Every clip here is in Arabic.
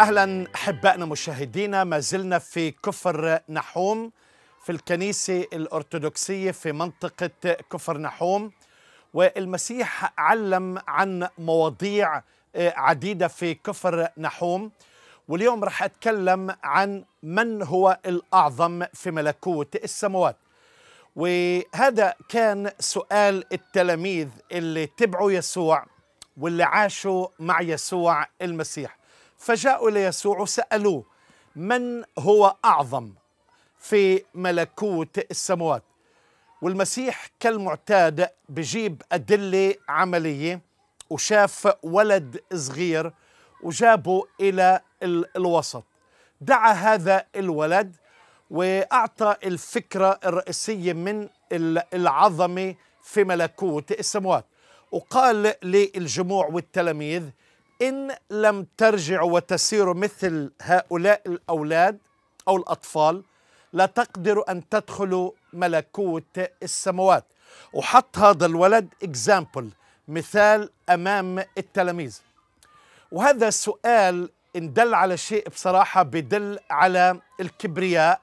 اهلا احبائنا مشاهدينا ما زلنا في كفر نحوم في الكنيسه الارثوذكسيه في منطقه كفر نحوم والمسيح علم عن مواضيع آه، عديده في كفر نحوم واليوم راح اتكلم عن من هو الاعظم في ملكوت السموات وهذا كان سؤال التلاميذ اللي تبعوا يسوع واللي عاشوا مع يسوع المسيح فجاءوا ليسوع وسألوه من هو أعظم في ملكوت السموات والمسيح كالمعتاد بجيب أدلة عملية وشاف ولد صغير وجابه إلى الوسط دعا هذا الولد وأعطى الفكرة الرئيسية من العظمة في ملكوت السموات وقال للجموع والتلاميذ إن لم ترجعوا وتسيروا مثل هؤلاء الأولاد أو الأطفال لا تقدروا أن تدخلوا ملكوت السماوات وحط هذا الولد اكزامبل مثال أمام التلاميذ وهذا السؤال إن دل على شيء بصراحة بدل على الكبرياء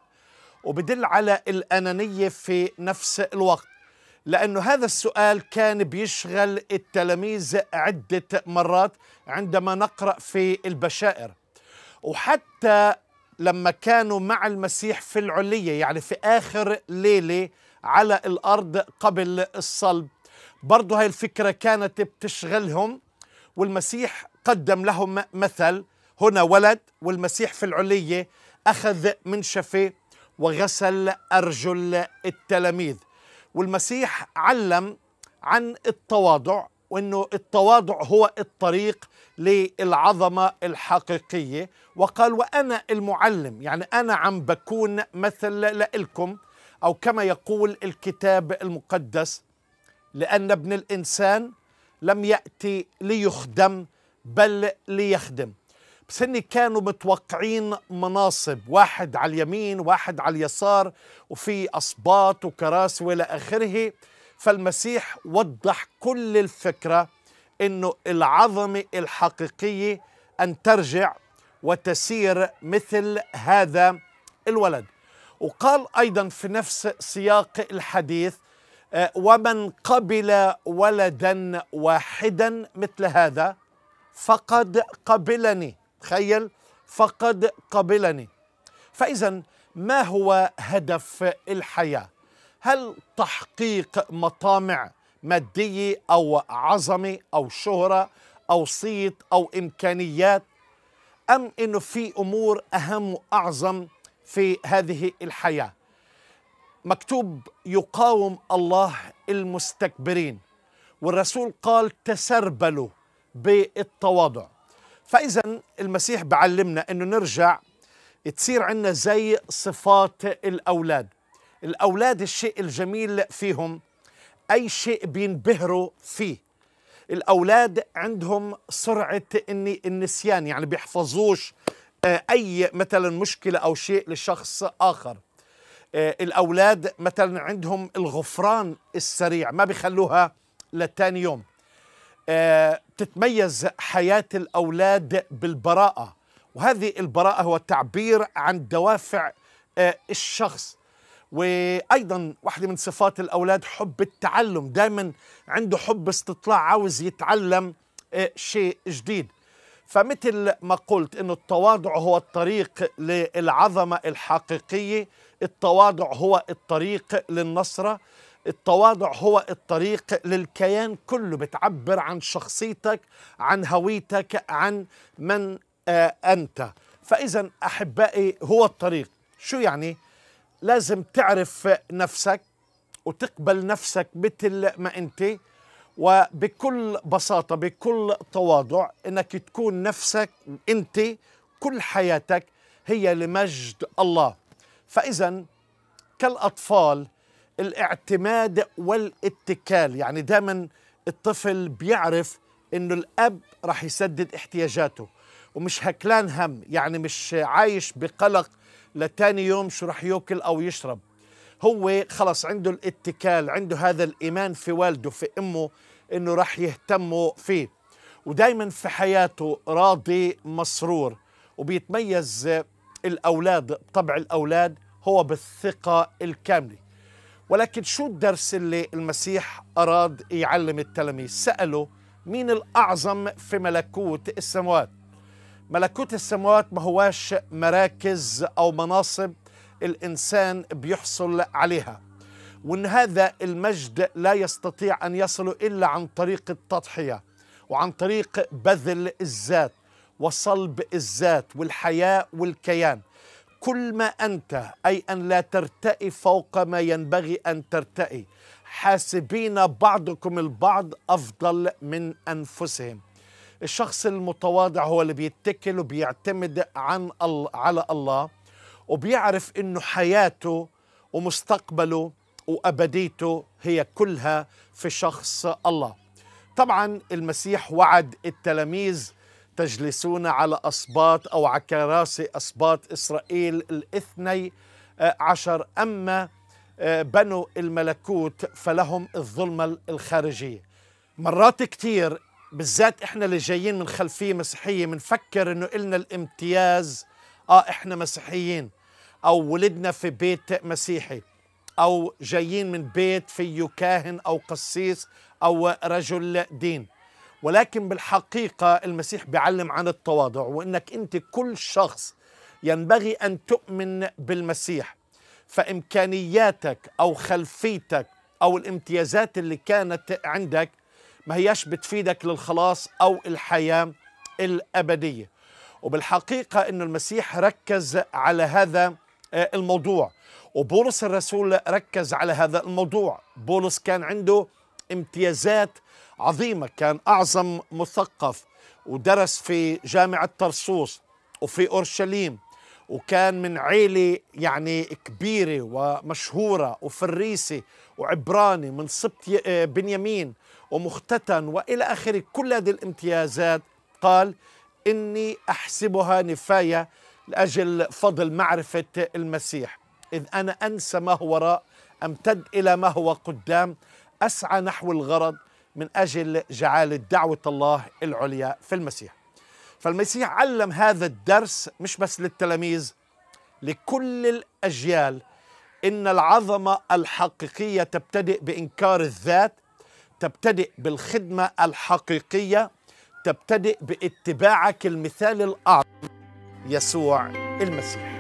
وبدل على الأنانية في نفس الوقت لأنه هذا السؤال كان بيشغل التلاميذ عدة مرات عندما نقرأ في البشائر وحتى لما كانوا مع المسيح في العلية يعني في آخر ليلة على الأرض قبل الصلب برضه هاي الفكرة كانت بتشغلهم والمسيح قدم لهم مثل هنا ولد والمسيح في العلية أخذ منشفة وغسل أرجل التلاميذ والمسيح علم عن التواضع وانه التواضع هو الطريق للعظمه الحقيقيه وقال وانا المعلم يعني انا عم بكون مثل لكم او كما يقول الكتاب المقدس لان ابن الانسان لم ياتي ليخدم بل ليخدم بس هن كانوا متوقعين مناصب واحد على اليمين واحد على اليسار وفي أصباط وكراسي وإلى آخره فالمسيح وضح كل الفكرة أنه العظمة الحقيقية أن ترجع وتسير مثل هذا الولد وقال أيضا في نفس سياق الحديث آه، ومن قبل ولدا واحدا مثل هذا فقد قبلني تخيل فقد قبلني فإذا ما هو هدف الحياة هل تحقيق مطامع مادية أو عظمة أو شهرة أو صيت أو إمكانيات أم أنه في أمور أهم وأعظم في هذه الحياة مكتوب يقاوم الله المستكبرين والرسول قال تسربلوا بالتواضع فإذا المسيح بعلمنا أنه نرجع تصير عندنا زي صفات الأولاد الأولاد الشيء الجميل فيهم أي شيء بينبهروا فيه الأولاد عندهم سرعة النسيان يعني بيحفظوش آه، أي مثلا مشكلة أو شيء لشخص آخر آه، الأولاد مثلا عندهم الغفران السريع ما بيخلوها لتاني يوم آه، تتميز حياة الأولاد بالبراءة وهذه البراءة هو التعبير عن دوافع آه، الشخص وايضا واحده من صفات الاولاد حب التعلم دائما عنده حب استطلاع عاوز يتعلم آه، شيء جديد فمثل ما قلت انه التواضع هو الطريق للعظمه الحقيقيه التواضع هو الطريق للنصره التواضع هو الطريق للكيان كله بتعبر عن شخصيتك عن هويتك عن من آه، أنت فإذا أحبائي هو الطريق شو يعني؟ لازم تعرف نفسك وتقبل نفسك مثل ما أنت وبكل بساطة بكل تواضع أنك تكون نفسك أنت كل حياتك هي لمجد الله فإذا كالأطفال الاعتماد والاتكال يعني دايما الطفل بيعرف انه الاب رح يسدد احتياجاته ومش هكلان هم يعني مش عايش بقلق لتاني يوم شو رح ياكل او يشرب هو خلص عنده الاتكال عنده هذا الايمان في والده في امه انه رح يهتموا فيه ودايما في حياته راضي مسرور وبيتميز الاولاد طبع الاولاد هو بالثقه الكامله ولكن شو الدرس اللي المسيح أراد يعلم التلاميذ سأله مين الأعظم في ملكوت السماوات ملكوت السماوات ما هواش مراكز أو مناصب الإنسان بيحصل عليها وإن هذا المجد لا يستطيع أن يصل إلا عن طريق التضحية وعن طريق بذل الذات وصلب الذات والحياة والكيان كل ما أنت أي أن لا ترتئي فوق ما ينبغي أن ترتئي حاسبين بعضكم البعض أفضل من أنفسهم الشخص المتواضع هو اللي بيتكل وبيعتمد عن على الله وبيعرف انه حياته ومستقبله وابديته هي كلها في شخص الله طبعا المسيح وعد التلاميذ تجلسون على أصباط أو على كراسي أصباط إسرائيل الاثني عشر أما آه، بنو الملكوت فلهم الظلمة الخارجية مرات كتير بالذات إحنا اللي جايين من خلفية مسيحية بنفكر إنه إلنا الامتياز آه إحنا مسيحيين أو ولدنا في بيت مسيحي أو جايين من بيت فيه كاهن أو قسيس أو رجل دين ولكن بالحقيقة المسيح بيعلم عن التواضع وإنك أنت كل شخص ينبغي أن تؤمن بالمسيح فإمكانياتك أو خلفيتك أو الامتيازات اللي كانت عندك ما هياش بتفيدك للخلاص أو الحياة الأبدية وبالحقيقة أن المسيح ركز على هذا آه، الموضوع وبولس الرسول ركز على هذا الموضوع بولس كان عنده امتيازات عظيمة كان أعظم مثقف ودرس في جامعة طرسوس وفي أورشليم وكان من عيلة يعني كبيرة ومشهورة وفريسي وعبراني من سبط آه، بنيامين ومختتن وإلى آخره كل هذه الامتيازات قال إني أحسبها نفاية لأجل فضل معرفة المسيح إذ أنا أنسى ما هو وراء أمتد إلى ما هو قدام أسعى نحو الغرض من أجل جعالة دعوة الله العليا في المسيح فالمسيح علم هذا الدرس مش بس للتلاميذ لكل الأجيال إن العظمة الحقيقية تبتدئ بإنكار الذات تبتدئ بالخدمة الحقيقية تبتدئ باتباعك المثال الأعظم يسوع المسيح